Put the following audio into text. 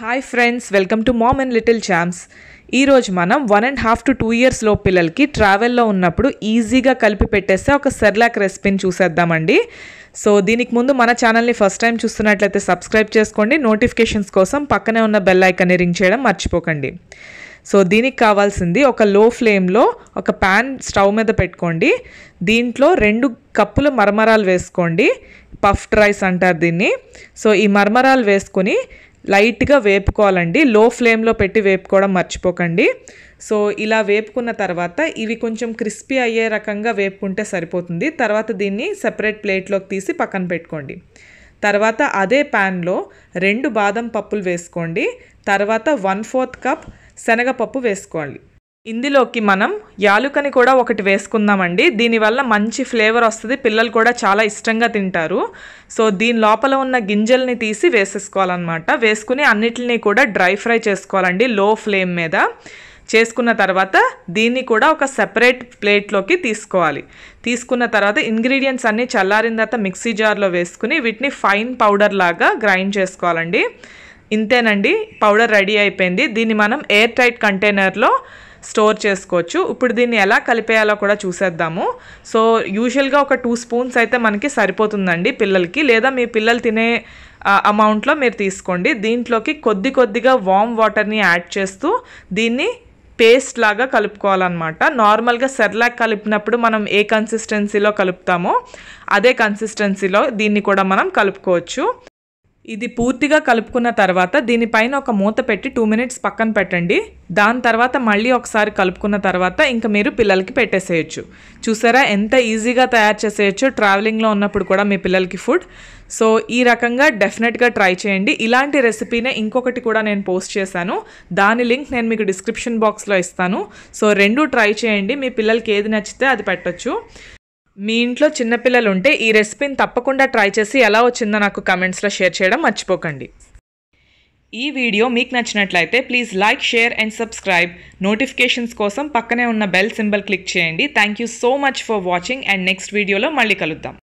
hi friends welcome to mom and little champs ఈరోజు మనం one and half to two years లో పిల్లలకి ట్రావెల్లో ఉన్నప్పుడు ఈజీగా కలిపి పెట్టేస్తే ఒక సెర్లాక్ రెసిపీని చూసేద్దామండి సో దీనికి ముందు మన ఛానల్ని ఫస్ట్ టైం చూస్తున్నట్లయితే సబ్స్క్రైబ్ చేసుకోండి నోటిఫికేషన్స్ కోసం పక్కనే ఉన్న బెల్ ఐకాన్ని రింగ్ చేయడం మర్చిపోకండి సో దీనికి కావాల్సింది ఒక లో ఫ్లేమ్లో ఒక ప్యాన్ స్టవ్ మీద పెట్టుకోండి దీంట్లో రెండు కప్పుల మరమరాలు వేసుకోండి పఫ్డ్ రైస్ అంటారు దీన్ని సో ఈ మరమరాలు వేసుకొని లైట్గా వేపుకోవాలండి లో ఫ్లేమ్లో పెట్టి వేపుకోవడం మర్చిపోకండి సో ఇలా వేపుకున్న తర్వాత ఇవి కొంచెం క్రిస్పీ అయ్యే రకంగా వేపుకుంటే సరిపోతుంది తర్వాత దీన్ని సెపరేట్ ప్లేట్లోకి తీసి పక్కన పెట్టుకోండి తర్వాత అదే ప్యాన్లో రెండు బాదం పప్పులు వేసుకోండి తర్వాత వన్ ఫోర్త్ కప్ శనగపప్పు వేసుకోండి ఇందులోకి మనం యాలుకని కూడా ఒకటి వేసుకుందామండి దీనివల్ల మంచి ఫ్లేవర్ వస్తుంది పిల్లలు కూడా చాలా ఇష్టంగా తింటారు సో దీని లోపల ఉన్న గింజల్ని తీసి వేసేసుకోవాలన్నమాట వేసుకుని అన్నిటినీ కూడా డ్రై ఫ్రై చేసుకోవాలండి లో ఫ్లేమ్ మీద చేసుకున్న తర్వాత దీన్ని కూడా ఒక సెపరేట్ ప్లేట్లోకి తీసుకోవాలి తీసుకున్న తర్వాత ఇంగ్రీడియంట్స్ అన్నీ చల్లారిన తర్వాత మిక్సీ జార్లో వేసుకుని వీటిని ఫైన్ పౌడర్ లాగా గ్రైండ్ చేసుకోవాలండి ఇంతేనండి పౌడర్ రెడీ అయిపోయింది దీన్ని మనం ఎయిర్ టైట్ కంటైనర్లో స్టోర్ చేసుకోవచ్చు ఇప్పుడు దీన్ని ఎలా కలిపేయాలో కూడా చూసేద్దాము సో యూజువల్గా ఒక టూ స్పూన్స్ అయితే మనకి సరిపోతుందండి పిల్లలకి లేదా మీ పిల్లలు తినే అమౌంట్లో మీరు తీసుకోండి దీంట్లోకి కొద్ది కొద్దిగా వామ్ వాటర్ని యాడ్ చేస్తూ దీన్ని పేస్ట్ లాగా కలుపుకోవాలన్నమాట నార్మల్గా సెర్లాక్ కలిపినప్పుడు మనం ఏ కన్సిస్టెన్సీలో కలుపుతామో అదే కన్సిస్టెన్సీలో దీన్ని కూడా మనం కలుపుకోవచ్చు ఇది పూర్తిగా కలుపుకున్న తర్వాత దీనిపైన ఒక మూత పెట్టి టూ మినిట్స్ పక్కన పెట్టండి దాని తర్వాత మళ్ళీ ఒకసారి కలుపుకున్న తర్వాత ఇంకా మీరు పిల్లలకి పెట్టేసేయచ్చు చూసారా ఎంత ఈజీగా తయారు చేసేయచ్చు ట్రావెలింగ్లో ఉన్నప్పుడు కూడా మీ పిల్లలకి ఫుడ్ సో ఈ రకంగా డెఫినెట్గా ట్రై చేయండి ఇలాంటి రెసిపీనే ఇంకొకటి కూడా నేను పోస్ట్ చేశాను దాని లింక్ నేను మీకు డిస్క్రిప్షన్ బాక్స్లో ఇస్తాను సో రెండు ట్రై చేయండి మీ పిల్లలకి ఏది నచ్చితే అది పెట్టచ్చు మీ ఇంట్లో చిన్నపిల్లలు ఉంటే ఈ రెసిపీని తప్పకుండా ట్రై చేసి ఎలా వచ్చిందో నాకు కమెంట్స్లో షేర్ చేయడం మర్చిపోకండి ఈ వీడియో మీకు నచ్చినట్లయితే please like share and subscribe notifications కోసం పక్కనే ఉన్న బెల్ సింబల్ క్లిక్ చేయండి thank you so much for watching and next వీడియోలో మళ్ళీ కలుద్దాం